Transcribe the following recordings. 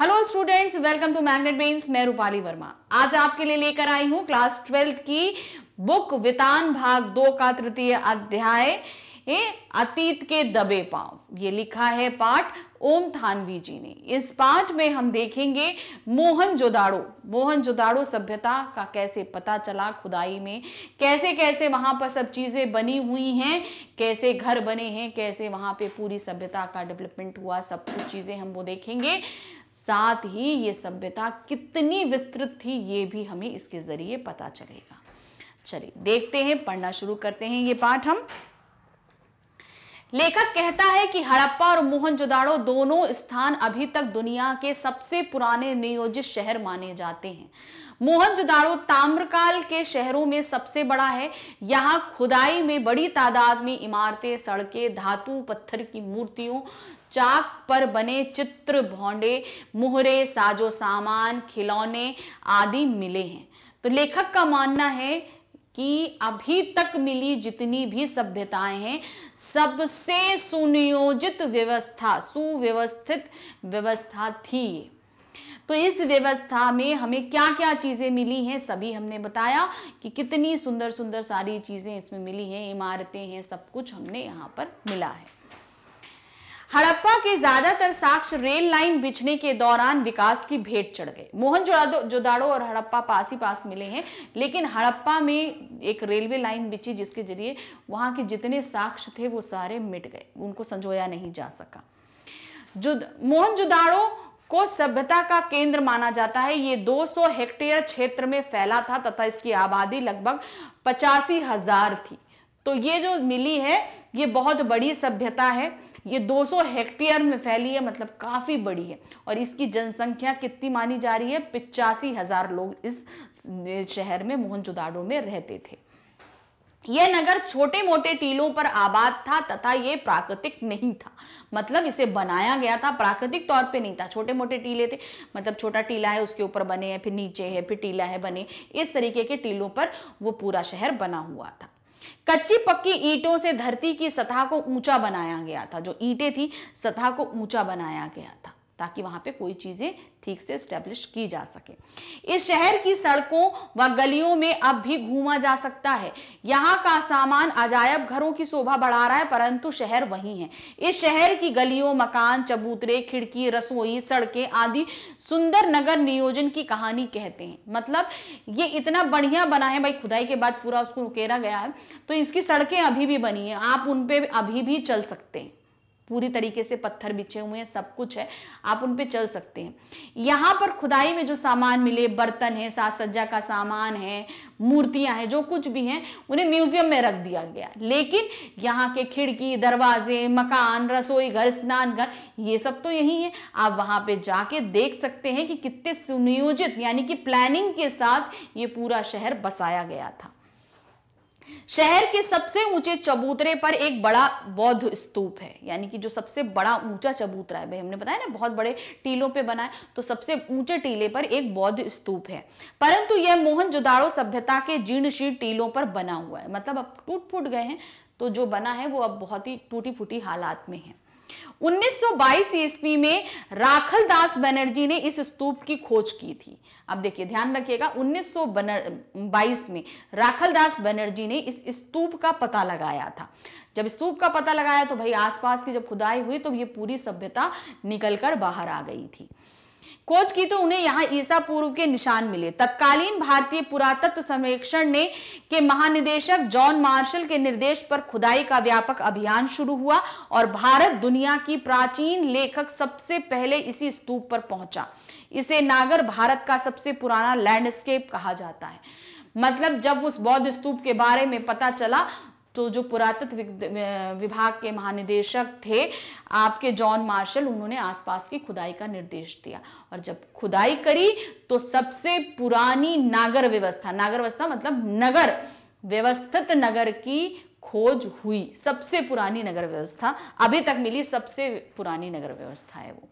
hello students welcome to Magnet Brains मैं रूपाली वर्मा आज आपके लिए लेकर आई हूं क्लास ट्वेल्थ की बुक वितान भाग दो का तृतीय अध्याय अतीत के दबे पांव ये लिखा है पाठ ओम थानवी जी ने इस पाठ में हम देखेंगे मोहन जोदाड़ो मोहन जोदाड़ो सभ्यता का कैसे पता चला खुदाई में कैसे कैसे वहां पर सब चीज़ें बनी हुई हैं कैसे घर बने हैं कैसे वहां पे पूरी सभ्यता का डेवलपमेंट हुआ सब कुछ चीज़ें हम वो देखेंगे साथ ही ये सभ्यता कितनी विस्तृत थी ये भी हमें इसके ज़रिए पता चलेगा चलिए देखते हैं पढ़ना शुरू करते हैं ये पाठ हम लेखक कहता है कि हड़प्पा और मोहनजोदाड़ो दोनों स्थान अभी तक दुनिया के सबसे पुराने नियोजित शहर माने जाते हैं मोहनजोदाड़ो ताम्रकाल के शहरों में सबसे बड़ा है यहाँ खुदाई में बड़ी तादाद में इमारतें सड़कें धातु पत्थर की मूर्तियों चाक पर बने चित्र भोंडे मुहरे साजो सामान खिलौने आदि मिले हैं तो लेखक का मानना है कि अभी तक मिली जितनी भी सभ्यताएं हैं सबसे सुनियोजित व्यवस्था सुव्यवस्थित व्यवस्था थी तो इस व्यवस्था में हमें क्या क्या चीज़ें मिली हैं सभी हमने बताया कि कितनी सुंदर सुंदर सारी चीज़ें इसमें मिली हैं इमारतें हैं सब कुछ हमने यहाँ पर मिला है हड़प्पा के ज्यादातर साक्ष्य रेल लाइन बिछने के दौरान विकास की भेंट चढ़ गए मोहन जोदाड़ो और हड़प्पा पास ही पास मिले हैं लेकिन हड़प्पा में एक रेलवे लाइन बिछी जिसके जरिए वहां के जितने साक्ष्य थे वो सारे मिट गए उनको संजोया नहीं जा सका जुद मोहन जुदाड़ो को सभ्यता का केंद्र माना जाता है ये 200 हेक्टेयर क्षेत्र में फैला था तथा इसकी आबादी लगभग पचासी हजार थी तो ये जो मिली है ये बहुत बड़ी सभ्यता है ये 200 हेक्टेयर में फैली है मतलब काफ़ी बड़ी है और इसकी जनसंख्या कितनी मानी जा रही है पिचासी हज़ार लोग इस शहर में मोहनजुदाडो में रहते थे यह नगर छोटे मोटे टीलों पर आबाद था तथा ये प्राकृतिक नहीं था मतलब इसे बनाया गया था प्राकृतिक तौर पे नहीं था छोटे मोटे टीले थे मतलब छोटा टीला है उसके ऊपर बने हैं फिर नीचे है फिर टीला है बने इस तरीके के टीलों पर वो पूरा शहर बना हुआ था कच्ची पक्की ईंटों से धरती की सतह को ऊंचा बनाया गया था जो ईंटें थी सतह को ऊंचा बनाया गया ताकि वहाँ पे कोई चीज़ें ठीक से स्टेब्लिश की जा सके इस शहर की सड़कों व गलियों में अब भी घूमा जा सकता है यहाँ का सामान अजायब घरों की शोभा बढ़ा रहा है परंतु शहर वही है इस शहर की गलियों मकान चबूतरे खिड़की रसोई सड़कें आदि सुंदर नगर नियोजन की कहानी कहते हैं मतलब ये इतना बढ़िया बना है भाई खुदाई के बाद पूरा उसको उकेरा गया है तो इसकी सड़कें अभी भी बनी है आप उनपे अभी भी चल सकते हैं पूरी तरीके से पत्थर बिछे हुए हैं सब कुछ है आप उन पे चल सकते हैं यहाँ पर खुदाई में जो सामान मिले बर्तन है साज सज्जा का सामान है मूर्तियां हैं जो कुछ भी हैं उन्हें म्यूजियम में रख दिया गया लेकिन यहाँ के खिड़की दरवाजे मकान रसोई घर स्नान घर ये सब तो यही है आप वहां पे जाके देख सकते हैं कि कितने सुनियोजित यानी कि प्लानिंग के साथ ये पूरा शहर बसाया गया था शहर के सबसे ऊंचे चबूतरे पर एक बड़ा बौद्ध स्तूप है यानी कि जो सबसे बड़ा ऊंचा चबूतरा है भाई हमने बताया ना बहुत बड़े टीलों पे बना है तो सबसे ऊंचे टीले पर एक बौद्ध स्तूप है परंतु यह मोहनजोदाड़ो सभ्यता के जीर्णशील टीलों पर बना हुआ है मतलब अब टूट फूट गए हैं तो जो बना है वो अब बहुत ही टूटी फूटी हालात में है 1922 ईस्वी में राखल दास बनर्जी ने इस स्तूप की खोज की थी अब देखिए ध्यान रखिएगा 1922 में राखल दास बनर्जी ने इस स्तूप का पता लगाया था जब स्तूप का पता लगाया तो भाई आसपास की जब खुदाई हुई तो ये पूरी सभ्यता निकलकर बाहर आ गई थी खोज की तो उन्हें यहाँ ईसा पूर्व के निशान मिले तत्कालीन भारतीय पुरातत्व सर्वेक्षण ने के महानिदेशक जॉन मार्शल के निर्देश पर खुदाई का व्यापक अभियान शुरू हुआ और भारत दुनिया की प्राचीन लेखक सबसे पहले इसी स्तूप पर पहुंचा इसे नागर भारत का सबसे पुराना लैंडस्केप कहा जाता है मतलब जब उस बौद्ध स्तूप के बारे में पता चला तो जो पुरातत्व विभाग के महानिदेशक थे आपके जॉन मार्शल उन्होंने आसपास की खुदाई का निर्देश दिया और जब खुदाई करी तो सबसे पुरानी नागर व्यवस्था नागर व्यवस्था मतलब नगर व्यवस्थित नगर की खोज हुई सबसे पुरानी नगर व्यवस्था अभी तक मिली सबसे पुरानी नगर व्यवस्था है वो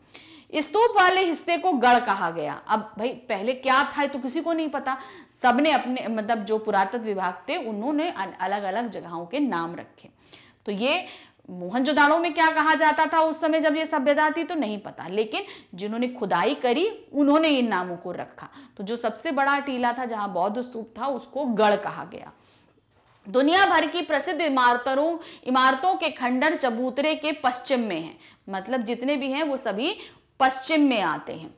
स्तूप वाले हिस्से को गढ़ कहा गया अब भाई पहले क्या था तो किसी को नहीं पता सबने अपने मतलब जो पुरातत्व विभाग थे उन्होंने अलग अलग जगहों के नाम रखे तो ये मोहनजोदाड़ो में क्या कहा जाता था उस समय जब ये सभ्यता थी तो नहीं पता लेकिन जिन्होंने खुदाई करी उन्होंने इन नामों को रखा तो जो सबसे बड़ा टीला था जहां बौद्ध स्तूप था उसको गढ़ कहा गया दुनिया भर की प्रसिद्ध इमारतों इमारतों के खंडर चबूतरे के पश्चिम में हैं मतलब जितने भी हैं वो सभी पश्चिम में आते हैं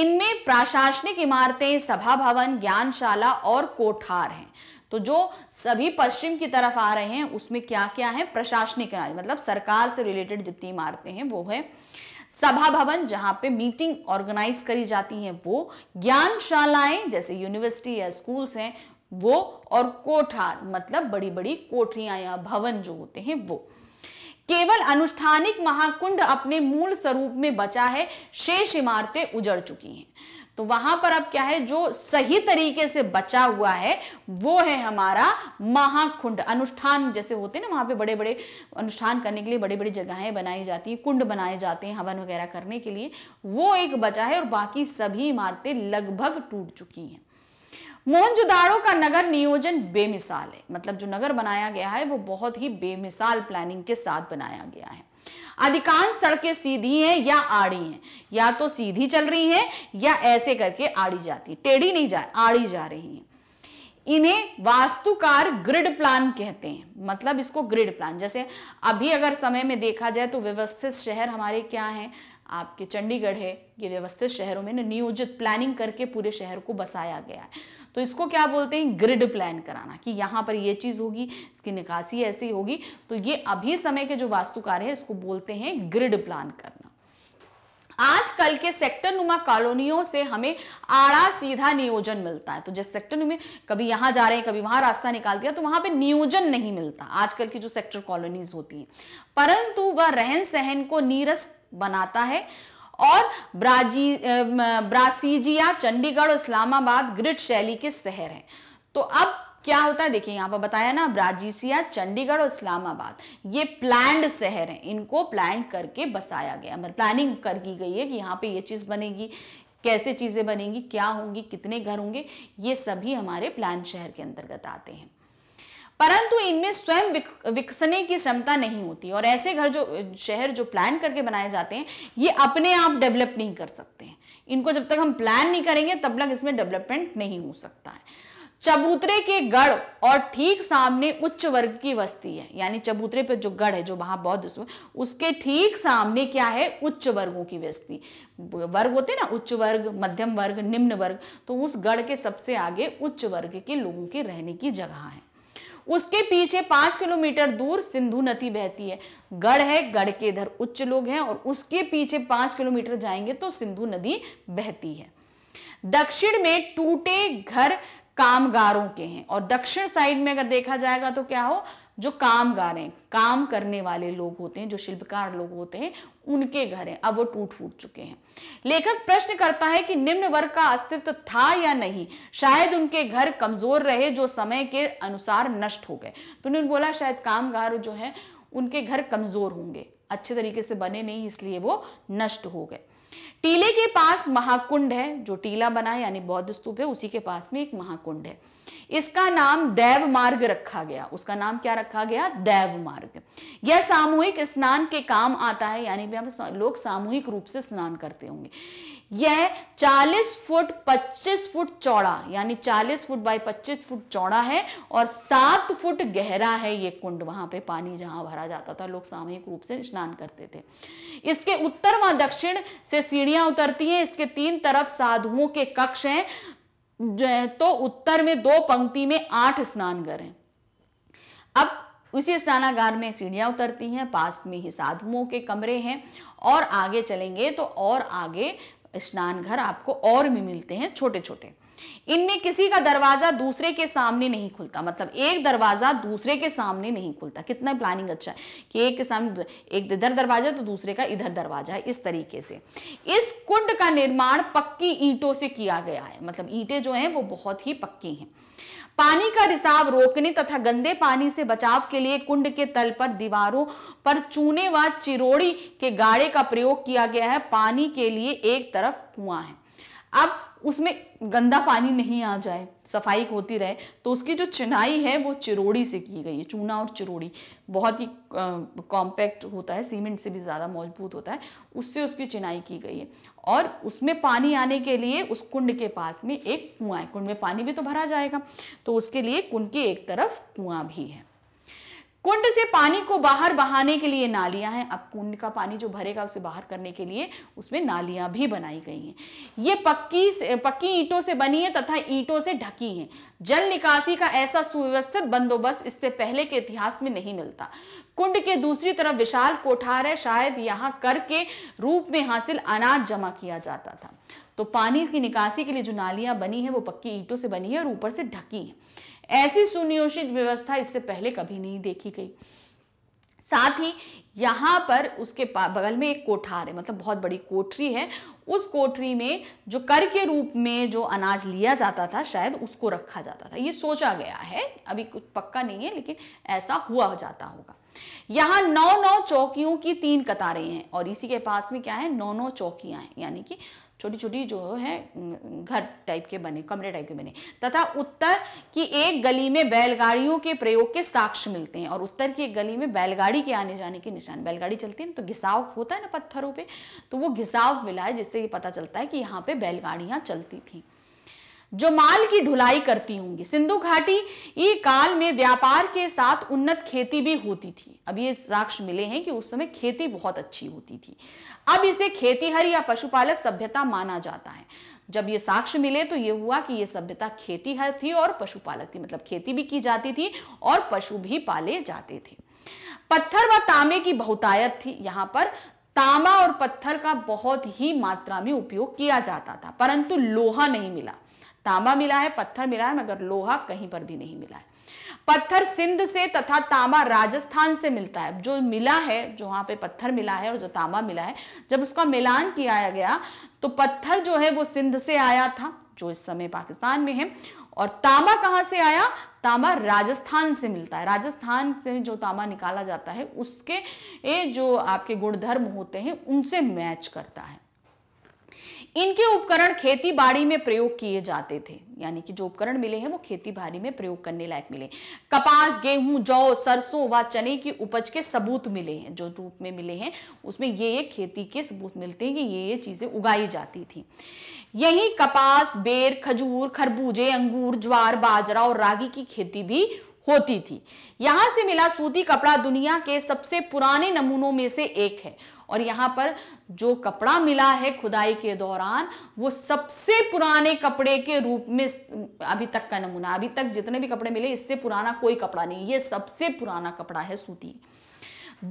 इनमें प्रशासनिक इमारतें सभा भवन ज्ञानशाला और कोठार हैं तो जो सभी पश्चिम की तरफ आ रहे हैं उसमें क्या क्या है प्रशासनिक मतलब सरकार से रिलेटेड जितनी इमारतें हैं वो है सभा भवन जहाँ पे मीटिंग ऑर्गेनाइज करी जाती है वो ज्ञानशालाएं जैसे यूनिवर्सिटी या स्कूल्स हैं वो और कोठार मतलब बड़ी बड़ी कोठरियां या भवन जो होते हैं वो केवल अनुष्ठानिक महाकुंड अपने मूल स्वरूप में बचा है शेष इमारतें उजड़ चुकी हैं तो वहां पर अब क्या है जो सही तरीके से बचा हुआ है वो है हमारा महाकुंड अनुष्ठान जैसे होते हैं ना वहां पे बड़े बड़े अनुष्ठान करने के लिए बड़े बड़े जगहें बनाई जाती हैं कुंड बनाए जाते हैं हवन वगैरह करने के लिए वो एक बचा है और बाकी सभी इमारतें लगभग टूट चुकी हैं मोहनजुदाड़ो का नगर नियोजन बेमिसाल है मतलब जो नगर बनाया गया है वो बहुत ही बेमिसाल प्लानिंग के साथ बनाया गया है अधिकांश सड़कें सीधी हैं या आड़ी हैं या तो सीधी चल रही हैं या ऐसे करके आड़ी जाती टेढ़ी नहीं जा आड़ी जा रही हैं इन्हें वास्तुकार ग्रिड प्लान कहते हैं मतलब इसको ग्रिड प्लान जैसे अभी अगर समय में देखा जाए तो व्यवस्थित शहर हमारे क्या हैं आपके चंडीगढ़ है ये व्यवस्थित शहरों में नियोजित प्लानिंग करके पूरे शहर को बसाया गया है तो इसको क्या बोलते हैं ग्रिड प्लान कराना कि यहाँ पर ये चीज़ होगी इसकी निकासी ऐसी होगी तो ये अभी समय के जो वास्तुकार है इसको बोलते हैं ग्रिड प्लान करना आजकल के सेक्टर नुमा कॉलोनियों से हमें आड़ा सीधा नियोजन मिलता है तो जिस सेक्टर में कभी यहां जा रहे हैं कभी वहां रास्ता निकाल दिया तो वहां पर नियोजन नहीं मिलता आजकल की जो सेक्टर कॉलोनीज होती हैं परंतु वह रहन सहन को नीरस बनाता है और ब्राजी ब्रासीजिया चंडीगढ़ और इस्लामाबाद ग्रिड शैली के शहर हैं तो अब क्या होता है देखिए यहाँ पर बताया ना ब्राजीसिया चंडीगढ़ और इस्लामाबाद ये प्लान्ड शहर हैं इनको प्लान करके बसाया गया मतलब प्लानिंग कर की गई है कि यहाँ पे ये चीज़ बनेगी कैसे चीज़ें बनेंगी क्या होंगी कितने घर होंगे ये सभी हमारे प्लान शहर के अंतर्गत आते हैं परंतु इनमें स्वयं विकसने की क्षमता नहीं होती और ऐसे घर जो शहर जो प्लान करके बनाए जाते हैं ये अपने आप डेवलप नहीं कर सकते हैं इनको जब तक हम प्लान नहीं करेंगे तब तक इसमें डेवलपमेंट नहीं हो सकता है चबूतरे के गढ़ और ठीक सामने उच्च वर्ग की बस्ती है यानी चबूतरे पे जो गढ़ है जो वहां बौद्ध उसके ठीक सामने क्या है उच्च वर्गों की बस्ती वर्ग होते ना उच्च वर्ग मध्यम वर्ग निम्न वर्ग तो उस गढ़ के सबसे आगे उच्च वर्ग के लोगों के रहने की जगह है उसके पीछे पांच किलोमीटर दूर सिंधु नदी बहती है गढ़ है गढ़ के इधर उच्च लोग हैं और उसके पीछे पांच किलोमीटर जाएंगे तो सिंधु नदी बहती है दक्षिण में टूटे घर कामगारों के हैं और दक्षिण साइड में अगर देखा जाएगा तो क्या हो जो कामगार हैं काम करने वाले लोग होते हैं जो शिल्पकार लोग होते हैं उनके घर हैं अब वो टूट फूट चुके हैं लेखक प्रश्न करता है कि निम्न वर्ग का अस्तित्व था या नहीं शायद उनके घर कमजोर रहे जो समय के अनुसार नष्ट हो गए तो उन्होंने बोला शायद कामगार जो है उनके घर कमजोर होंगे अच्छे तरीके से बने नहीं इसलिए वो नष्ट हो गए टीले के पास महाकुंड है जो टीला बना है यानी बौद्ध स्तूप है उसी के पास में एक महाकुंड है इसका नाम दैव मार्ग रखा गया उसका नाम क्या रखा गया दैव मार्ग यह सामूहिक स्नान के काम आता है यानी लोग सामूहिक रूप से स्नान करते होंगे यह 40 फुट 25 फुट चौड़ा यानी 40 फुट बाई 25 फुट चौड़ा है और 7 फुट गहरा है ये कुंड वहां पे पानी जहां भरा जाता था लोग सामूहिक रूप से स्नान करते थे इसके उत्तर व दक्षिण से सीढ़ियां उतरती हैं इसके तीन तरफ साधुओं के कक्ष हैं तो उत्तर में दो पंक्ति में आठ स्नानगर हैं अब उसी स्नानागार में सीढ़ियां उतरती हैं पास में ही साधुओं के कमरे हैं और आगे चलेंगे तो और आगे स्नान घर आपको और भी मिलते हैं छोटे छोटे इनमें किसी का दरवाजा दूसरे के सामने नहीं खुलता मतलब एक दरवाजा दूसरे के सामने नहीं खुलता कितना प्लानिंग अच्छा है कि एक के सामने एक इधर दरवाजा तो दूसरे का इधर दरवाजा है इस तरीके से इस कुंड का निर्माण पक्की ईंटों से किया गया है मतलब ईंटें जो हैं वो बहुत ही पक्की हैं पानी का रिसाव रोकने तथा गंदे पानी से बचाव के लिए कुंड के तल पर दीवारों पर चूने व चिरोड़ी के गाड़े का प्रयोग किया गया है पानी के लिए एक तरफ कुआं है अब उसमें गंदा पानी नहीं आ जाए सफाई होती रहे तो उसकी जो चिनाई है वो चिरोड़ी से की गई है चूना और चिरोड़ी बहुत ही कॉम्पैक्ट होता है सीमेंट से भी ज़्यादा मजबूत होता है उससे उसकी चिनाई की गई है और उसमें पानी आने के लिए उस कुंड के पास में एक कुआं है कुंड में पानी भी तो भरा जाएगा तो उसके लिए कुंड के एक तरफ कुआँ भी है कुंड से पानी को बाहर बहाने के लिए नालियां हैं अब कुंड का पानी जो भरेगा उसे बाहर करने के लिए उसमें नालियां भी बनाई गई हैं ये पक्की पक्की ईंटों से बनी है तथा ईंटों से ढकी हैं जल निकासी का ऐसा सुव्यवस्थित बंदोबस्त इससे पहले के इतिहास में नहीं मिलता कुंड के दूसरी तरफ विशाल कोठार है शायद यहाँ कर के रूप में हासिल अनाज जमा किया जाता था तो पानी की निकासी के लिए जो नालियां बनी है वो पक्की ईंटों से बनी है और ऊपर से ढकी है ऐसी सुनियोजित व्यवस्था इससे पहले कभी नहीं देखी गई साथ ही यहाँ पर उसके बगल में एक कोठार है मतलब बहुत बड़ी कोठरी है उस कोठरी में जो कर के रूप में जो अनाज लिया जाता था शायद उसको रखा जाता था ये सोचा गया है अभी कुछ पक्का नहीं है लेकिन ऐसा हुआ जाता होगा यहाँ नौ नौ चौकियों की तीन कतारें हैं और इसी के पास में क्या है नौ नौ चौकियां हैं यानी कि छोटी छोटी जो है घर टाइप के बने कमरे टाइप के बने तथा उत्तर की एक गली में बैलगाड़ियों के प्रयोग के साक्ष्य मिलते हैं और उत्तर की एक गली में बैलगाड़ी के आने जाने के निशान बैलगाड़ी चलती है तो घिसाव होता है ना पत्थरों पर तो वो घिसाव मिला है जिससे ये पता चलता है कि यहाँ पर बैलगाड़ियाँ चलती थी जो माल की ढुलाई करती होंगी सिंधु घाटी ई काल में व्यापार के साथ उन्नत खेती भी होती थी अब ये साक्ष मिले हैं कि उस समय खेती बहुत अच्छी होती थी अब इसे खेतीहर या पशुपालक सभ्यता माना जाता है जब ये साक्ष मिले तो ये हुआ कि ये सभ्यता खेतीहर थी और पशुपालक थी मतलब खेती भी की जाती थी और पशु भी पाले जाते थे पत्थर व तांबे की बहुतायत थी यहाँ पर तांबा और पत्थर का बहुत ही मात्रा में उपयोग किया जाता था परंतु लोहा नहीं मिला तांबा मिला है पत्थर मिला है मगर लोहा कहीं पर भी नहीं मिला है पत्थर सिंध से तथा तांबा राजस्थान से मिलता है जो मिला है जो वहां पे पत्थर मिला है और जो तांबा मिला है जब उसका मिलान किया गया तो पत्थर जो है वो सिंध से आया था जो इस समय पाकिस्तान में है और तांबा कहाँ से आया तांबा राजस्थान से मिलता है राजस्थान से जो तांबा निकाला जाता है उसके जो आपके गुणधर्म होते हैं उनसे मैच करता है इनके उपकरण खेती बाड़ी में प्रयोग किए जाते थे यानी कि जो उपकरण मिले हैं वो खेती बाड़ी में प्रयोग करने लायक मिले कपास गेहूं जौ सरसों व चने की उपज के सबूत मिले हैं जो रूप में मिले हैं उसमें ये ये खेती के सबूत मिलते हैं कि ये ये चीजें उगाई जाती थी यही कपास बेर खजूर खरबूजे अंगूर ज्वार बाजरा और रागी की खेती भी होती थी यहां से मिला सूती कपड़ा दुनिया के सबसे पुराने नमूनों में से एक है और यहाँ पर जो कपड़ा मिला है खुदाई के दौरान वो सबसे पुराने कपड़े के रूप में अभी तक का नमूना अभी तक जितने भी कपड़े मिले इससे पुराना कोई कपड़ा नहीं ये सबसे पुराना कपड़ा है सूती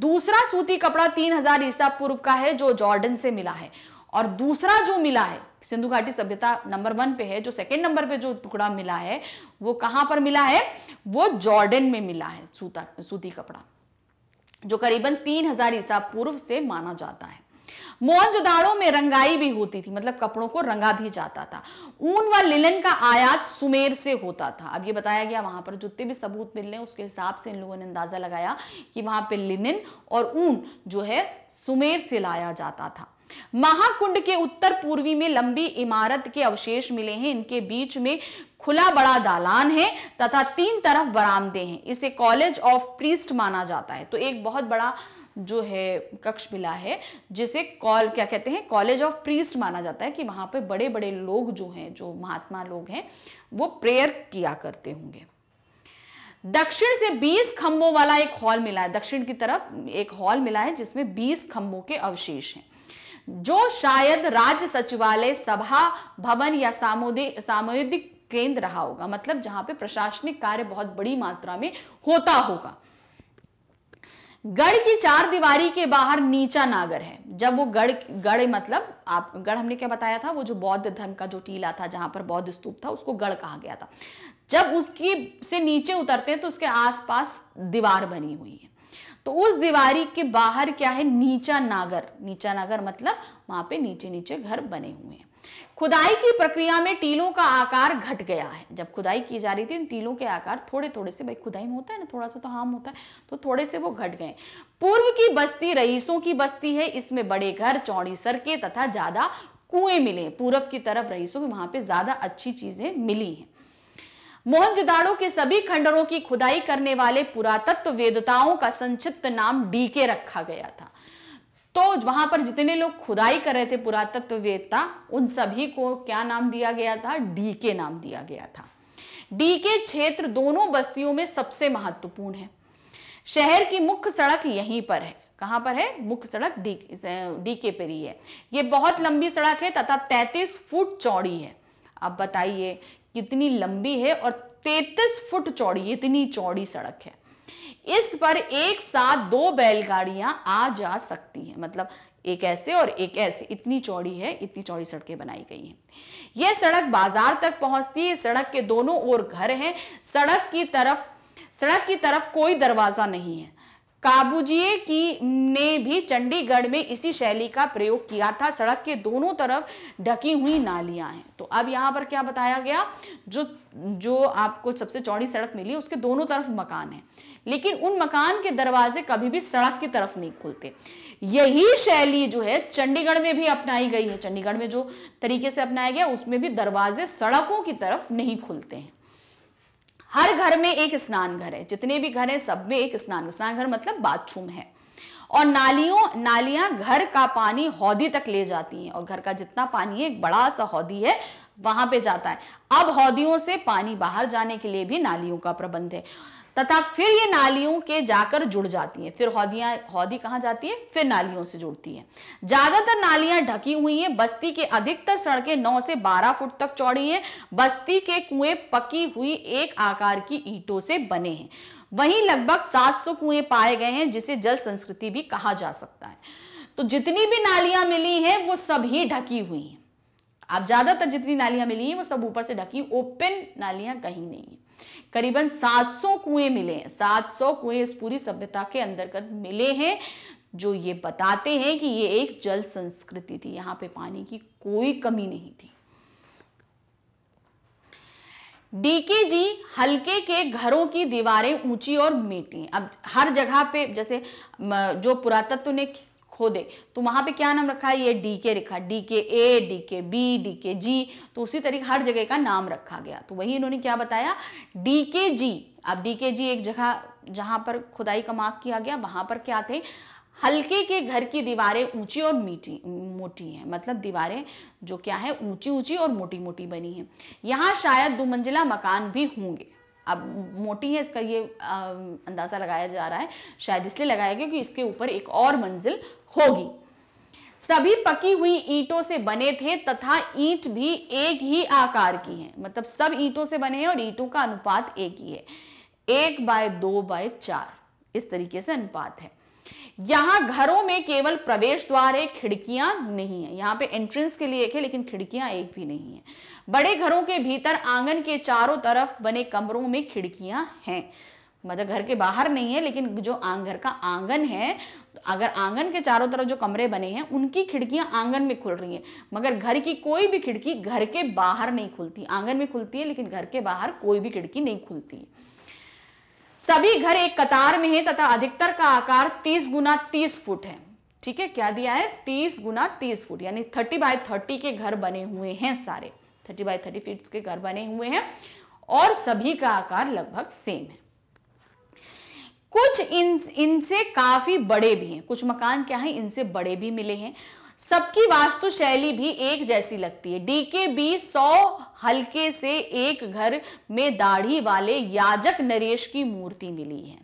दूसरा सूती कपड़ा 3000 ईसा पूर्व का है जो जॉर्डन से मिला है और दूसरा जो मिला है सिंधु घाटी सभ्यता नंबर वन पे है जो सेकंड नंबर पे जो टुकड़ा मिला है वो कहां पर मिला है वो जॉर्डन में मिला है सूता सूती कपड़ा जो करीबन तीन हजार ईसा पूर्व से माना जाता है मोहनजोदाड़ो में रंगाई भी होती थी मतलब कपड़ों को रंगा भी जाता था ऊन व लिनन का आयात सुमेर से होता था अब ये बताया गया वहां पर जितने भी सबूत मिल रहे हैं उसके हिसाब से इन लोगों ने अंदाजा लगाया कि वहां पे लिनन और ऊन जो है सुमेर से लाया जाता था महाकुंड के उत्तर पूर्वी में लंबी इमारत के अवशेष मिले हैं इनके बीच में खुला बड़ा दालान है तथा तीन तरफ बरामदे हैं इसे कॉलेज ऑफ प्रीस्ट माना जाता है तो एक बहुत बड़ा जो है कक्ष मिला है जिसे कॉल क्या कहते हैं कॉलेज ऑफ प्रीस्ट माना जाता है कि वहां पे बड़े बड़े लोग जो हैं जो महात्मा लोग हैं वो प्रेयर किया करते होंगे दक्षिण से 20 खंभों वाला एक हॉल मिला है दक्षिण की तरफ एक हॉल मिला है जिसमें 20 खंभों के अवशेष हैं जो शायद राज्य सचिवालय सभा भवन या सामुदायिक सामुदायिक केंद्र रहा होगा मतलब जहां पे प्रशासनिक कार्य बहुत बड़ी मात्रा में होता होगा गढ़ की चार दीवारी के बाहर नीचा नागर है जब वो गढ़ गढ़ मतलब आप गढ़ हमने क्या बताया था वो जो बौद्ध धर्म का जो टीला था जहां पर बौद्ध स्तूप था उसको गढ़ कहा गया था जब उसकी से नीचे उतरते हैं तो उसके आसपास दीवार बनी हुई है तो उस दीवारी के बाहर क्या है नीचा नागर नीचा नागर मतलब वहां पे नीचे नीचे घर बने हुए हैं खुदाई की प्रक्रिया में टीलों का आकार घट गया है जब खुदाई की जा रही थी टीलों के आकार थोड़े थोड़े से भाई खुदाई में होता है ना थोड़ा सा तो हार्म होता है तो थोड़े से वो घट गए पूर्व की बस्ती रईसों की बस्ती है इसमें बड़े घर चौड़ी सरके तथा ज्यादा कुएं मिले पूर्व की तरफ रईसों की वहां पे ज्यादा अच्छी चीजें मिली हैं मोहनजोदाड़ो के सभी खंडरों की खुदाई करने वाले पुरातत्व वेदताओं का संक्षिप्त नाम डीके रखा गया था तो वहां पर जितने लोग खुदाई कर रहे थे पुरातत्व वेदता उन सभी को क्या नाम दिया गया था डीके नाम दिया गया था डीके क्षेत्र दोनों बस्तियों में सबसे महत्वपूर्ण है शहर की मुख्य सड़क यहीं पर है कहां पर है मुख्य सड़क डी डीके पर ही है ये बहुत लंबी सड़क है तथा 33 फुट चौड़ी है अब बताइए कितनी लंबी है और 33 फुट चौड़ी इतनी चौड़ी सड़क है इस पर एक साथ दो बैलगाड़ियां आ जा सकती हैं मतलब एक ऐसे और एक ऐसे इतनी चौड़ी है इतनी चौड़ी सड़कें बनाई गई हैं यह सड़क बाजार तक पहुंचती है सड़क के दोनों ओर घर हैं सड़क की तरफ सड़क की तरफ कोई दरवाजा नहीं है काबुजिए की ने भी चंडीगढ़ में इसी शैली का प्रयोग किया था सड़क के दोनों तरफ ढकी हुई नालियां हैं तो अब यहाँ पर क्या बताया गया जो जो आपको सबसे चौड़ी सड़क मिली उसके दोनों तरफ मकान है लेकिन उन मकान के दरवाजे कभी भी सड़क की तरफ नहीं खुलते यही शैली जो है चंडीगढ़ में भी अपनाई गई है चंडीगढ़ में जो तरीके से अपनाया गया उसमें भी दरवाजे सड़कों की तरफ नहीं खुलते हैं हर घर में एक स्नान घर है जितने भी घर हैं सब में एक स्नान स्नान घर मतलब बाथरूम है और नालियों नालियां घर का पानी हौदी तक ले जाती हैं और घर का जितना पानी है एक बड़ा सा हौदी है वहां पे जाता है अब हौदियों से पानी बाहर जाने के लिए भी नालियों का प्रबंध है तथा फिर ये नालियों के जाकर जुड़ जाती हैं फिर हौदियाँ हौदी कहाँ जाती है फिर नालियों से जुड़ती हैं ज़्यादातर नालियाँ ढकी हुई हैं बस्ती के अधिकतर सड़कें 9 से 12 फुट तक चौड़ी हैं बस्ती के कुएं पकी हुई एक आकार की ईंटों से बने हैं वहीं लगभग सौ कुएं पाए गए हैं जिसे जल संस्कृति भी कहा जा सकता है तो जितनी भी नालियाँ मिली हैं वो सभी ढकी हुई हैं आप ज़्यादातर जितनी नालियाँ मिली हैं वो सब ऊपर से ढकी ओपन नालियाँ कहीं नहीं है करीबन 700 कुएं मिले हैं 700 कुएं इस पूरी सभ्यता के अंतर्गत मिले हैं जो ये बताते हैं कि ये एक जल संस्कृति थी यहाँ पे पानी की कोई कमी नहीं थी डीके जी हल्के के घरों की दीवारें ऊंची और मीठी अब हर जगह पे जैसे जो पुरातत्व ने दे तो वहां पे क्या नाम रखा है ये डी के रखा डी के ए डी के बी डी के जी तो उसी तरीके हर जगह का नाम रखा गया तो वही इन्होंने क्या बताया डी के जी अब डी के जी एक जगह जहां पर खुदाई का माफ किया गया वहां पर क्या थे हल्के के घर की दीवारें ऊंची और मीठी मोटी हैं मतलब दीवारें जो क्या है ऊंची ऊंची और मोटी मोटी बनी हैं यहाँ शायद दो मंजिला मकान भी होंगे अब मोटी है इसका ये अंदाज़ा लगाया जा रहा है शायद इसलिए लगाया गया क्योंकि इसके ऊपर एक और मंजिल होगी सभी पकी हुई ईंटों से बने थे तथा ईंट भी एक ही आकार की है मतलब सब ईंटों से बने हैं और ईंटों का अनुपात एक ही है एक बाय दो बाय चार इस तरीके से अनुपात है यहां घरों में केवल प्रवेश द्वार है खिड़कियां नहीं है यहां पे एंट्रेंस के लिए एक है लेकिन खिड़कियां एक भी नहीं है बड़े घरों के भीतर आंगन के चारों तरफ बने कमरों में खिड़कियां हैं मतलब घर के बाहर नहीं है लेकिन जो घर का आंगन है अगर आंगन के चारों तरफ जो कमरे बने हैं उनकी खिड़कियां आंगन में खुल रही हैं मगर घर की कोई भी खिड़की घर के बाहर नहीं खुलती आंगन में खुलती है लेकिन घर के बाहर कोई भी खिड़की नहीं खुलती है सभी घर एक कतार में है तथा अधिकतर का आकार 30 गुना 30 फुट है ठीक है क्या दिया है 30 गुना 30 फुट यानी 30 बाय 30 के घर बने हुए हैं सारे 30 बाय 30 फीट के घर बने हुए हैं और सभी का आकार लगभग सेम है कुछ इन इनसे काफी बड़े भी हैं कुछ मकान क्या है इनसे बड़े भी मिले हैं सबकी वास्तु शैली भी एक जैसी लगती है डीके बी सौ हल्के से एक घर में दाढ़ी वाले याजक नरेश की मूर्ति मिली है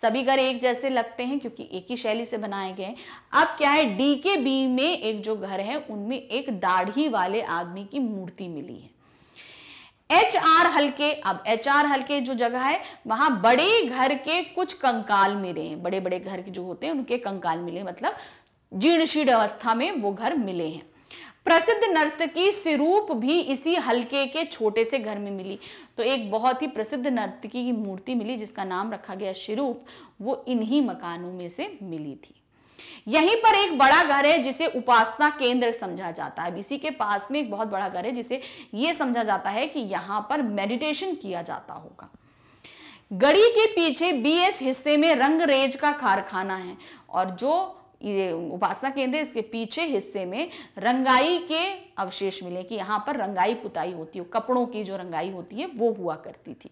सभी घर एक जैसे लगते हैं क्योंकि एक ही शैली से बनाए गए हैं अब क्या है डी के बी में एक जो घर है उनमें एक दाढ़ी वाले आदमी की मूर्ति मिली है एच आर हल्के अब एच आर हल्के जो जगह है वहां बड़े घर के कुछ कंकाल मिले हैं बड़े बड़े घर के जो होते हैं उनके कंकाल मिले मतलब जीर्णशीर्ण अवस्था में वो घर मिले हैं प्रसिद्ध नर्तकी स्वरूप भी इसी हलके के छोटे से घर में मिली तो एक बहुत ही प्रसिद्ध नर्तकी की मूर्ति मिली जिसका नाम रखा गया स्वरूप वो इन्हीं मकानों में से मिली थी यहीं पर एक बड़ा घर है जिसे उपासना केंद्र समझा जाता है इसी के पास में एक बहुत बड़ा घर है जिसे ये समझा जाता है कि यहां पर मेडिटेशन किया जाता होगा गड़ी के पीछे बीएस हिस्से में रंगरेज का कारखाना है और जो ये उपासना केंद्र इसके पीछे हिस्से में रंगाई के अवशेष मिले कि यहाँ पर रंगाई पुताई होती हो कपड़ों की जो रंगाई होती है वो हुआ करती थी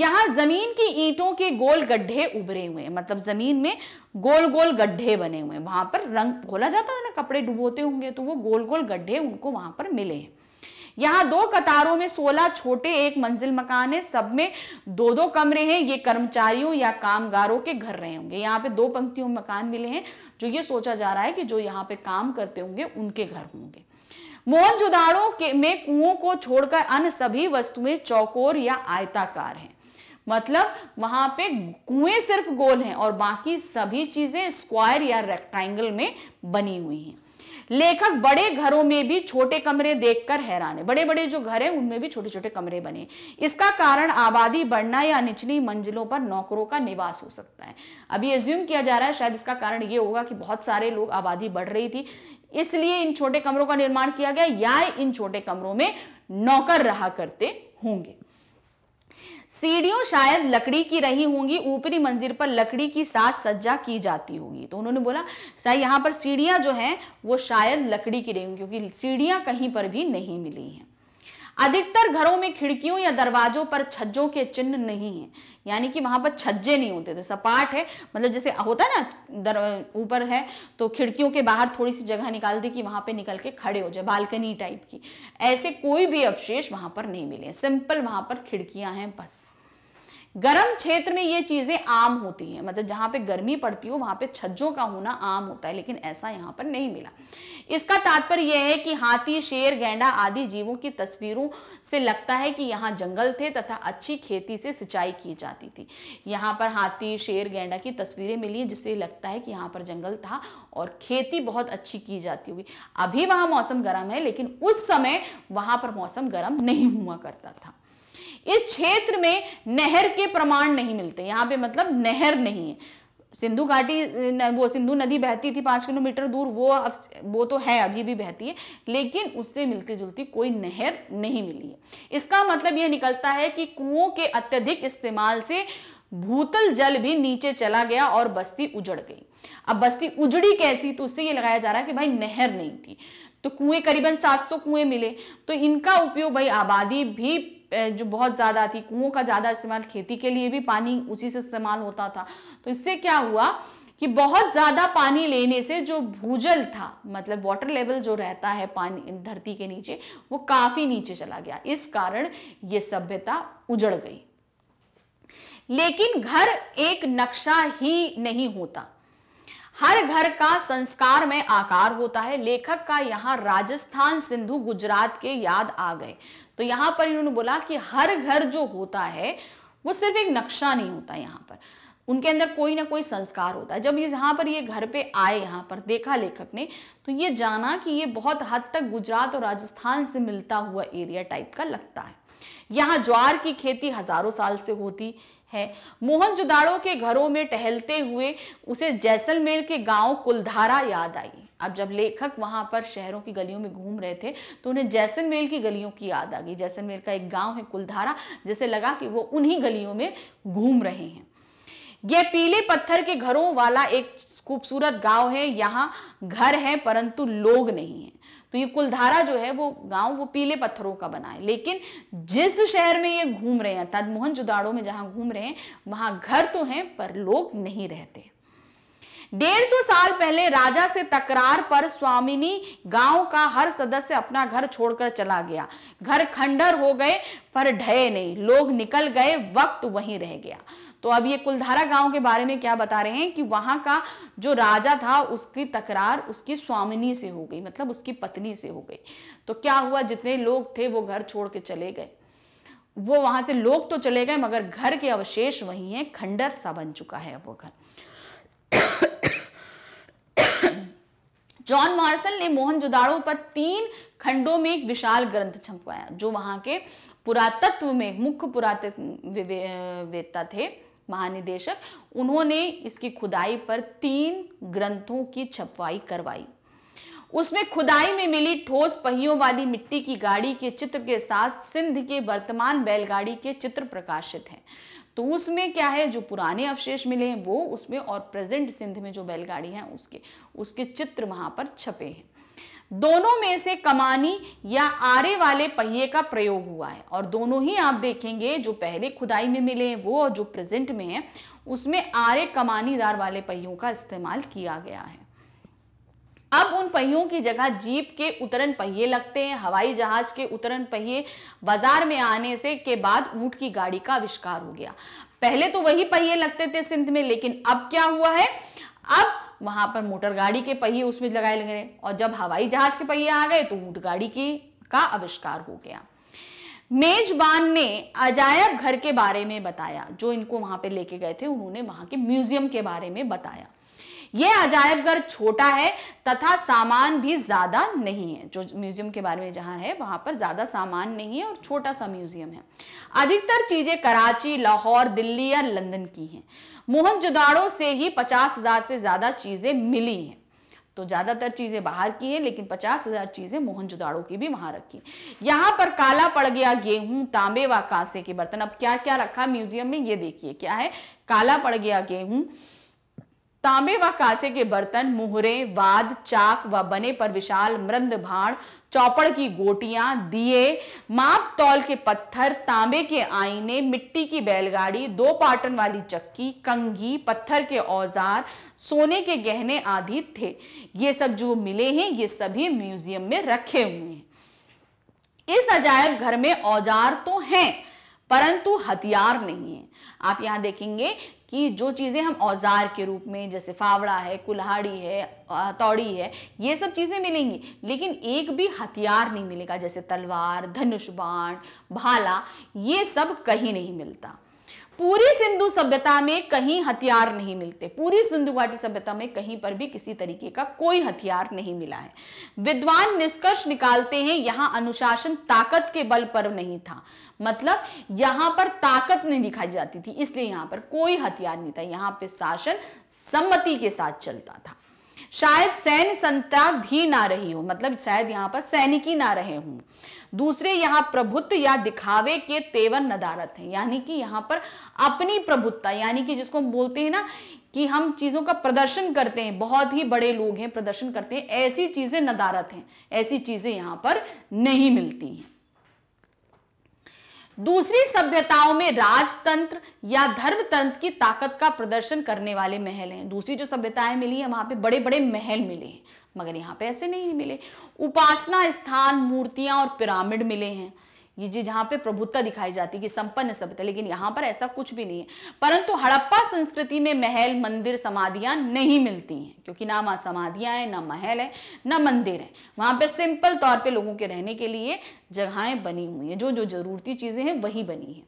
यहाँ जमीन की ईंटों के गोल गड्ढे उभरे हुए हैं मतलब जमीन में गोल गोल गड्ढे बने हुए हैं वहां पर रंग बोला जाता है ना कपड़े डुबोते होंगे तो वो गोल गोल गड्ढे उनको वहां पर मिले हैं यहाँ दो कतारों में सोलह छोटे एक मंजिल मकान है सब में दो दो कमरे हैं ये कर्मचारियों या कामगारों के घर रहे होंगे यहाँ पे दो पंक्तियों मकान मिले हैं जो ये सोचा जा रहा है कि जो यहाँ पे काम करते होंगे उनके घर होंगे मोहन जुदाड़ों के में कुओं को छोड़कर अन्य सभी वस्तुएं चौकोर या आयताकार हैं मतलब वहां पे कुएं सिर्फ गोल हैं और बाकी सभी चीजें स्क्वायर या रेक्टेंगल में बनी हुई हैं लेखक बड़े घरों में भी छोटे कमरे देखकर हैरान है बड़े बड़े जो घर हैं उनमें भी छोटे छोटे कमरे बने इसका कारण आबादी बढ़ना या निचली मंजिलों पर नौकरों का निवास हो सकता है अभी एज्यूम किया जा रहा है शायद इसका कारण ये होगा कि बहुत सारे लोग आबादी बढ़ रही थी इसलिए इन छोटे कमरों का निर्माण किया गया या इन छोटे कमरों में नौकर रहा करते होंगे सीढ़ियों शायद लकड़ी की रही होंगी ऊपरी मंजिल पर लकड़ी की साज सज्जा की जाती होगी तो उन्होंने बोला शायद यहाँ पर सीढ़ियाँ जो हैं वो शायद लकड़ी की रही होंगी क्योंकि सीढ़ियाँ कहीं पर भी नहीं मिली हैं अधिकतर घरों में खिड़कियों या दरवाजों पर छज्जों के चिन्ह नहीं है यानी कि वहां पर छज्जे नहीं होते थे सपाट है मतलब जैसे होता है ना ऊपर है तो खिड़कियों के बाहर थोड़ी सी जगह निकाल दी कि वहां पे निकल के खड़े हो जाए बालकनी टाइप की ऐसे कोई भी अवशेष वहां पर नहीं मिले सिंपल वहां पर खिड़कियां हैं बस गर्म क्षेत्र में ये चीजें आम होती हैं मतलब जहां पे गर्मी पड़ती हो वहां पे छज्जों का होना आम होता है लेकिन ऐसा यहाँ पर नहीं मिला इसका तात्पर्य यह है कि हाथी शेर गेंडा आदि जीवों की तस्वीरों से लगता है कि यहाँ जंगल थे तथा अच्छी खेती से सिंचाई की जाती थी यहाँ पर हाथी शेर गेंडा की तस्वीरें मिली जिससे लगता है कि यहाँ पर जंगल था और खेती बहुत अच्छी की जाती होगी अभी वहाँ मौसम गर्म है लेकिन उस समय वहाँ पर मौसम गर्म नहीं हुआ करता था इस क्षेत्र में नहर के प्रमाण नहीं मिलते यहाँ पे मतलब नहर नहीं है सिंधु घाटी वो सिंधु नदी बहती थी पांच किलोमीटर दूर वो अब वो तो है अभी भी बहती है लेकिन उससे मिलती जुलती कोई नहर नहीं मिली है इसका मतलब यह निकलता है कि कुओं के अत्यधिक इस्तेमाल से भूतल जल भी नीचे चला गया और बस्ती उजड़ गई अब बस्ती उजड़ी कैसी तो उससे ये लगाया जा रहा है कि भाई नहर नहीं थी तो कुएं करीबन 700 कुएं मिले तो इनका उपयोग भाई आबादी भी जो बहुत ज़्यादा थी कुओं का ज़्यादा इस्तेमाल खेती के लिए भी पानी उसी से इस्तेमाल होता था तो इससे क्या हुआ कि बहुत ज़्यादा पानी लेने से जो भूजल था मतलब वाटर लेवल जो रहता है पानी धरती के नीचे वो काफ़ी नीचे चला गया इस कारण ये सभ्यता उजड़ गई लेकिन घर एक नक्शा ही नहीं होता हर घर का संस्कार में आकार होता है लेखक का यहाँ राजस्थान सिंधु गुजरात के याद आ गए तो यहाँ पर इन्होंने बोला कि हर घर जो होता है वो सिर्फ एक नक्शा नहीं होता यहाँ पर उनके अंदर कोई ना कोई संस्कार होता है जब ये यहाँ पर ये घर पे आए यहाँ पर देखा लेखक ने तो ये जाना कि ये बहुत हद तक गुजरात और राजस्थान से मिलता हुआ एरिया टाइप का लगता है यहाँ ज्वार की खेती हजारों साल से होती है मोहनजोदाड़ो के घरों में टहलते हुए उसे जैसलमेर के गांव कुलधारा याद आई अब जब लेखक वहां पर शहरों की गलियों में घूम रहे थे तो उन्हें जैसलमेर की गलियों की याद आ गई जैसलमेर का एक गाँव है कुलधारा जिसे लगा कि वो उन्हीं गलियों में घूम रहे हैं यह पीले पत्थर के घरों वाला एक खूबसूरत गांव है यहाँ घर है परंतु लोग नहीं है तो ये कुलधारा जो है वो गांव वो पीले पत्थरों का बना है लेकिन जिस शहर में ये घूम रहे हैं अर्थात जुदाड़ो में जहाँ घूम रहे हैं वहां घर तो हैं पर लोग नहीं रहते डेढ़ सौ साल पहले राजा से तकरार पर स्वामिनी गांव का हर सदस्य अपना घर छोड़कर चला गया घर खंडर हो गए पर ढहे नहीं लोग निकल गए वक्त वहीं रह गया तो अब ये कुलधारा गांव के बारे में क्या बता रहे हैं कि वहां का जो राजा था उसकी तकरार उसकी स्वामिनी से हो गई मतलब उसकी पत्नी से हो गई तो क्या हुआ जितने लोग थे वो घर छोड़ के चले गए वो वहां से लोग तो चले गए मगर घर के अवशेष वही हैं खंडर सा बन चुका है अब वो घर जॉन मार्सल ने मोहनजोदाड़ो पर तीन खंडों में एक विशाल ग्रंथ छपवाया जो वहां के पुरातत्व में मुख्य पुरातत्ववेत्ता थे महानिदेशक उन्होंने इसकी खुदाई पर तीन ग्रंथों की छपवाई करवाई उसमें खुदाई में मिली ठोस पहियों वाली मिट्टी की गाड़ी के चित्र के साथ सिंध के वर्तमान बैलगाड़ी के चित्र प्रकाशित हैं तो उसमें क्या है जो पुराने अवशेष मिले हैं वो उसमें और प्रेजेंट सिंध में जो बैलगाड़ी है उसके उसके चित्र वहाँ पर छपे हैं दोनों में से कमानी या आरे वाले पहिए का प्रयोग हुआ है और दोनों ही आप देखेंगे जो पहले खुदाई में मिले हैं वो और जो प्रेजेंट में है उसमें आरे कमानीदार वाले पहियों का इस्तेमाल किया गया है अब उन पहियों की जगह जीप के उतरन पहिए लगते हैं हवाई जहाज के उतरन पहिए बाजार में आने से के बाद ऊंट की गाड़ी का आविष्कार हो गया पहले तो वही पहिए लगते थे सिंध में लेकिन अब क्या हुआ है अब वहां पर मोटर गाड़ी के पहिए उसमें लगाए गए और जब हवाई जहाज के पहिए आ गए तो ऊंट गाड़ी की का आविष्कार हो गया मेजबान ने अजायब घर के बारे में बताया जो इनको वहां पे लेके गए थे उन्होंने वहां के म्यूजियम के बारे में बताया यह अजायब घर छोटा है तथा सामान भी ज्यादा नहीं है जो म्यूजियम के बारे में जहां है वहां पर ज्यादा सामान नहीं है और छोटा सा म्यूजियम है अधिकतर चीजें कराची लाहौर दिल्ली या लंदन की हैं मोहन से ही पचास हजार से ज्यादा चीजें मिली हैं तो ज्यादातर चीजें बाहर की हैं लेकिन पचास हजार चीजें मोहनजोदाड़ो की भी वहां रखी यहां पर काला पड़ गया गेहूं तांबे व कांसे के बर्तन अब क्या क्या रखा म्यूजियम में ये देखिए क्या है काला पड़ गया गेहूं तांबे व कांसे के बर्तन मुहरे वाद चाक व बने पर विशाल मृद भाड़ चौपड़ की गोटियां दिए माप तौल के पत्थर तांबे के आईने मिट्टी की बैलगाड़ी दो पाटन वाली चक्की कंघी पत्थर के औजार सोने के गहने आदि थे ये सब जो मिले हैं ये सभी म्यूजियम में रखे हुए हैं इस अजायब घर में औजार तो हैं परंतु हथियार नहीं है आप यहां देखेंगे कि जो चीज़ें हम औजार के रूप में जैसे फावड़ा है कुल्हाड़ी है हथौड़ी है ये सब चीज़ें मिलेंगी लेकिन एक भी हथियार नहीं मिलेगा जैसे तलवार धनुष बाण भाला ये सब कहीं नहीं मिलता पूरी सिंधु सभ्यता में कहीं हथियार नहीं मिलते पूरी सिंधु घाटी सभ्यता में कहीं पर भी किसी तरीके का कोई हथियार नहीं मिला है विद्वान निष्कर्ष निकालते हैं यहां अनुशासन ताकत के बल पर नहीं था मतलब यहां पर ताकत नहीं दिखाई जाती थी इसलिए यहाँ पर कोई हथियार नहीं था यहाँ पे शासन सम्मति के साथ चलता था शायद सैन्य संता भी ना रही हो मतलब शायद यहाँ पर सैनिकी ना रहे हों दूसरे यहाँ प्रभुत्व या दिखावे के तेवर नदारत हैं यानी कि यहाँ पर अपनी प्रभुत्ता यानी कि जिसको हम बोलते हैं ना कि हम चीज़ों का प्रदर्शन करते हैं बहुत ही बड़े लोग हैं प्रदर्शन करते हैं ऐसी चीज़ें नदारत हैं ऐसी चीज़ें यहाँ पर नहीं मिलती हैं दूसरी सभ्यताओं में राजतंत्र या धर्मतंत्र की ताकत का प्रदर्शन करने वाले महल हैं दूसरी जो सभ्यताएं मिली हैं वहां पे बड़े बड़े महल मिले हैं मगर यहाँ पे ऐसे नहीं मिले उपासना स्थान मूर्तियाँ और पिरामिड मिले हैं ये जी जहाँ पे प्रभुत्ता दिखाई जाती कि संपन्न सभ्यता लेकिन यहाँ पर ऐसा कुछ भी नहीं है परंतु हड़प्पा संस्कृति में महल मंदिर समाधियां नहीं मिलती हैं क्योंकि ना वहाँ समाधियां हैं ना महल है ना मंदिर है वहाँ पे सिंपल तौर पे लोगों के रहने के लिए जगहें बनी हुई हैं जो जो जरूरती चीज़ें हैं वही बनी हैं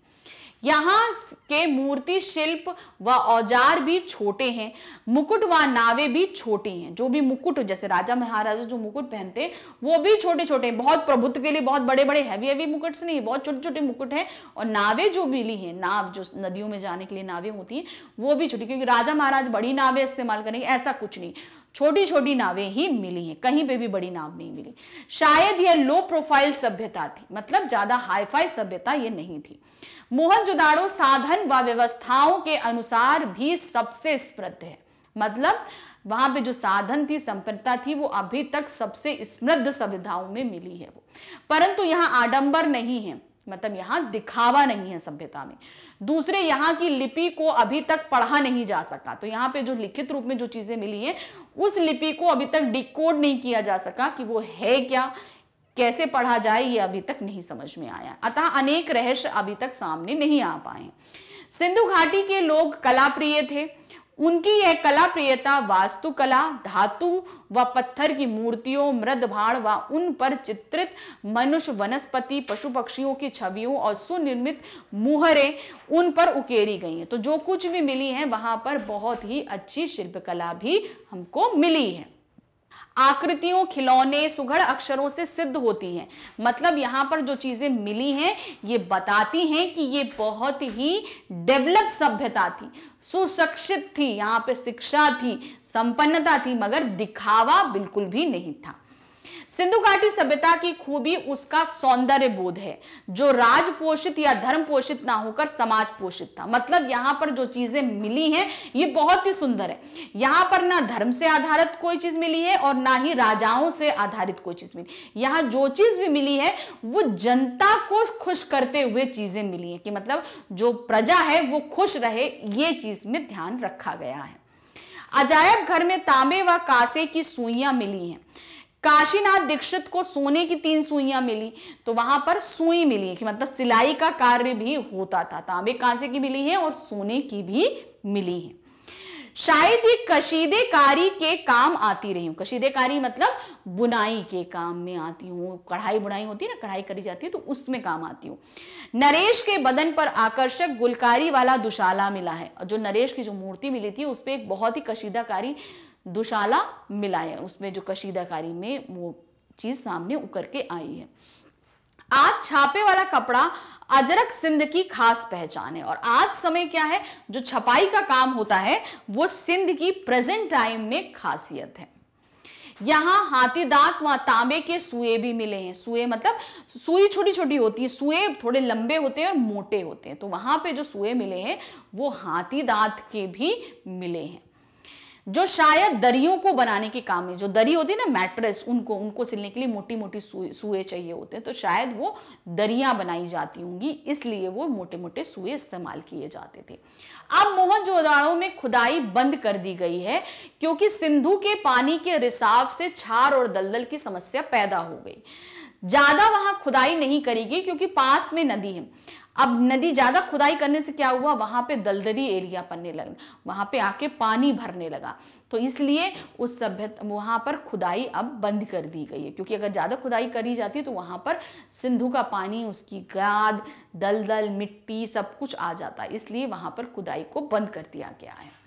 यहाँ के मूर्ति शिल्प व औजार भी छोटे हैं मुकुट व नावे भी छोटी हैं जो भी मुकुट जैसे राजा महाराजा जो मुकुट पहनते वो भी छोटे छोटे बहुत प्रभुत्व के लिए बहुत बड़े बड़े हैवी हैवी मुकुट्स नहीं बहुत छोटे छोटे मुकुट हैं और नावे जो मिली हैं नाव जो नदियों में जाने के लिए नावे होती हैं वो भी छोटी क्योंकि राजा महाराज बड़ी नावे इस्तेमाल करेंगे ऐसा कुछ नहीं छोटी छोटी नावें ही मिली हैं कहीं पे भी बड़ी नाव नहीं मिली शायद यह लो प्रोफाइल सभ्यता थी मतलब ज्यादा हाईफाई सभ्यता ये नहीं थी मोहनजोदाड़ो साधन व व्यवस्थाओं के अनुसार भी सबसे समृद्ध है मतलब वहां पे जो साधन थी संपन्नता थी वो अभी तक सबसे समृद्ध सभ्यताओं में मिली है वो परंतु यहाँ आडंबर नहीं है मतलब यहाँ दिखावा नहीं है सभ्यता में दूसरे यहाँ की लिपि को अभी तक पढ़ा नहीं जा सका तो यहाँ पे जो लिखित रूप में जो चीजें मिली हैं उस लिपि को अभी तक डिकोड नहीं किया जा सका कि वो है क्या कैसे पढ़ा जाए ये अभी तक नहीं समझ में आया अतः अनेक रहस्य अभी तक सामने नहीं आ पाए सिंधु घाटी के लोग कला प्रिय थे उनकी यह कला प्रियता वास्तुकला धातु व पत्थर की मूर्तियों भाड़ व उन पर चित्रित मनुष्य वनस्पति पशु पक्षियों की छवियों और सुनिर्मित मुहरे उन पर उकेरी गई हैं तो जो कुछ भी मिली है वहां पर बहुत ही अच्छी शिल्पकला भी हमको मिली है आकृतियों खिलौने सुघड़ अक्षरों से सिद्ध होती हैं मतलब यहाँ पर जो चीज़ें मिली हैं ये बताती हैं कि ये बहुत ही डेवलप सभ्यता थी सुशिक्षित थी यहाँ पे शिक्षा थी संपन्नता थी मगर दिखावा बिल्कुल भी नहीं था सिंधु घाटी सभ्यता की खूबी उसका सौंदर्य बोध है जो राज पोषित या धर्म पोषित ना होकर समाज पोषित था मतलब यहाँ पर जो चीजें मिली हैं ये बहुत ही सुंदर है यहाँ पर ना धर्म से आधारित कोई चीज मिली है और ना ही राजाओं से आधारित कोई चीज मिली यहाँ जो चीज भी मिली है वो जनता को खुश करते हुए चीजें मिली है कि मतलब जो प्रजा है वो खुश रहे ये चीज में ध्यान रखा गया है अजायब घर में तांबे व कासे की सुइयां मिली हैं काशीनाथ दीक्षित को सोने की तीन सुइयां मिली तो वहां पर सुई मिली कि मतलब सिलाई का कार्य भी होता था तांबे कांसे की मिली है और सोने की भी मिली है शायद ये कशीदेकारी के काम आती रही हूँ कशीदेकारी मतलब बुनाई के काम में आती हूँ कढ़ाई बुनाई होती है ना कढ़ाई करी जाती है तो उसमें काम आती हूँ नरेश के बदन पर आकर्षक गुलकारी वाला दुशाला मिला है जो नरेश की जो मूर्ति मिली थी उस पर एक बहुत ही कशीदाकारी दुशाला मिला है उसमें जो कशीदाकारी में वो चीज़ सामने उकर के आई है आज छापे वाला कपड़ा अजरक सिंध की खास पहचान है और आज समय क्या है जो छपाई का काम होता है वो सिंध की प्रेजेंट टाइम में खासियत है यहाँ हाथी दांत व तांबे के सुए भी मिले हैं सुए मतलब सुई छोटी छोटी होती है सुए थोड़े लंबे होते हैं और मोटे होते हैं तो वहां पे जो सुए मिले हैं वो हाथी दांत के भी मिले हैं जो शायद दरियों को बनाने के काम में जो दरी होती है ना मैट्रेस उनको उनको सिलने के लिए मोटी मोटी सुए चाहिए होते हैं तो शायद वो दरियां बनाई जाती होंगी इसलिए वो मोटे मोटे सुए इस्तेमाल किए जाते थे अब मोहनजोदाड़ो में खुदाई बंद कर दी गई है क्योंकि सिंधु के पानी के रिसाव से छार और दलदल की समस्या पैदा हो गई ज्यादा वहां खुदाई नहीं करेगी क्योंकि पास में नदी है अब नदी ज़्यादा खुदाई करने से क्या हुआ वहाँ पे दलदली एरिया बनने लगा वहाँ पे आके पानी भरने लगा तो इसलिए उस सभ्यता वहाँ पर खुदाई अब बंद कर दी गई है क्योंकि अगर ज़्यादा खुदाई करी जाती तो वहाँ पर सिंधु का पानी उसकी गाद दलदल मिट्टी सब कुछ आ जाता इसलिए वहाँ पर खुदाई को बंद कर दिया गया है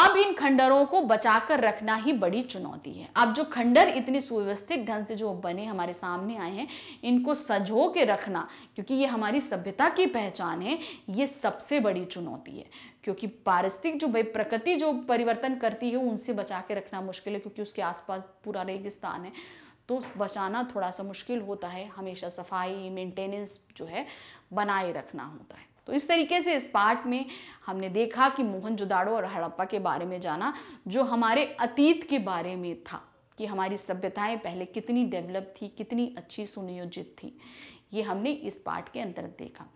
આ ભીન ખંડોરો કો બચાકર રખના હી બડી ચુનોતી હૈ આપ જો ખંડર ઇતની સુવ્યવસ્થિત ઢંસે જો બને હમારે સામને આયે હે ઇનકો સજો કે રખના ક્યોકી યે હમારી સંભ્યતા કી પહેચાન હે યે સબસે બડી ચુનોતી હૈ ક્યોકી પારિસ્તીક જો વૈ પ્રકૃતિ જો પરિવર્તન કરતી હુ ઉનસે બચા કે રખના મુશ્કિલ હે ક્યોકી ઉસકે આસપાસ પૂરા રગિસ્તાન હે તો બચാനാ થોડા સા મુશ્કિલ હોતા હૈ હમેશા સફાઈ મેન્ટેનન્સ જો હે બનાયે રખના હોતા હૈ तो इस तरीके से इस पार्ट में हमने देखा कि मोहनजोदाड़ो और हड़प्पा के बारे में जाना जो हमारे अतीत के बारे में था कि हमारी सभ्यताएं पहले कितनी डेवलप थी कितनी अच्छी सुनियोजित थी ये हमने इस पार्ट के अंतर्गत देखा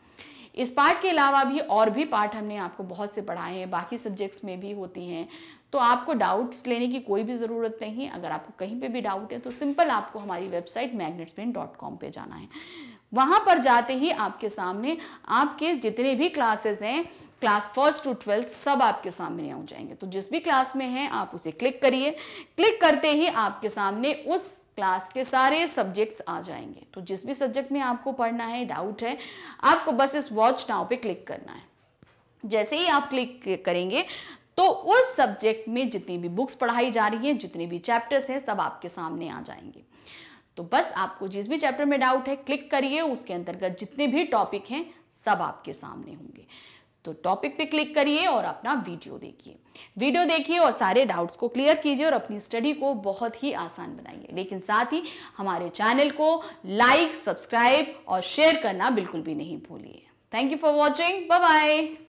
इस पार्ट के अलावा भी और भी पार्ट हमने आपको बहुत से पढ़ाए हैं बाकी सब्जेक्ट्स में भी होती हैं तो आपको डाउट्स लेने की कोई भी ज़रूरत नहीं है अगर आपको कहीं पे भी डाउट है तो सिंपल आपको हमारी वेबसाइट मैग्नेट्सपेन डॉट कॉम पर जाना है वहाँ पर जाते ही आपके सामने आपके जितने भी क्लासेस हैं क्लास फर्स्ट टू ट्वेल्थ सब आपके सामने आ जाएंगे तो जिस भी क्लास में हैं आप उसे क्लिक करिए क्लिक करते ही आपके सामने उस क्लास के सारे सब्जेक्ट्स आ जाएंगे तो जिस भी सब्जेक्ट में आपको पढ़ना है डाउट है आपको बस इस वॉच नाव पे क्लिक करना है जैसे ही आप क्लिक करेंगे तो उस सब्जेक्ट में जितनी भी बुक्स पढ़ाई जा रही हैं जितने भी चैप्टर्स हैं सब आपके सामने आ जाएंगे तो बस आपको जिस भी चैप्टर में डाउट है क्लिक करिए उसके अंतर्गत जितने भी टॉपिक हैं सब आपके सामने होंगे तो टॉपिक पे क्लिक करिए और अपना वीडियो देखिए वीडियो देखिए और सारे डाउट्स को क्लियर कीजिए और अपनी स्टडी को बहुत ही आसान बनाइए लेकिन साथ ही हमारे चैनल को लाइक सब्सक्राइब और शेयर करना बिल्कुल भी नहीं भूलिए thank you for watching bye bye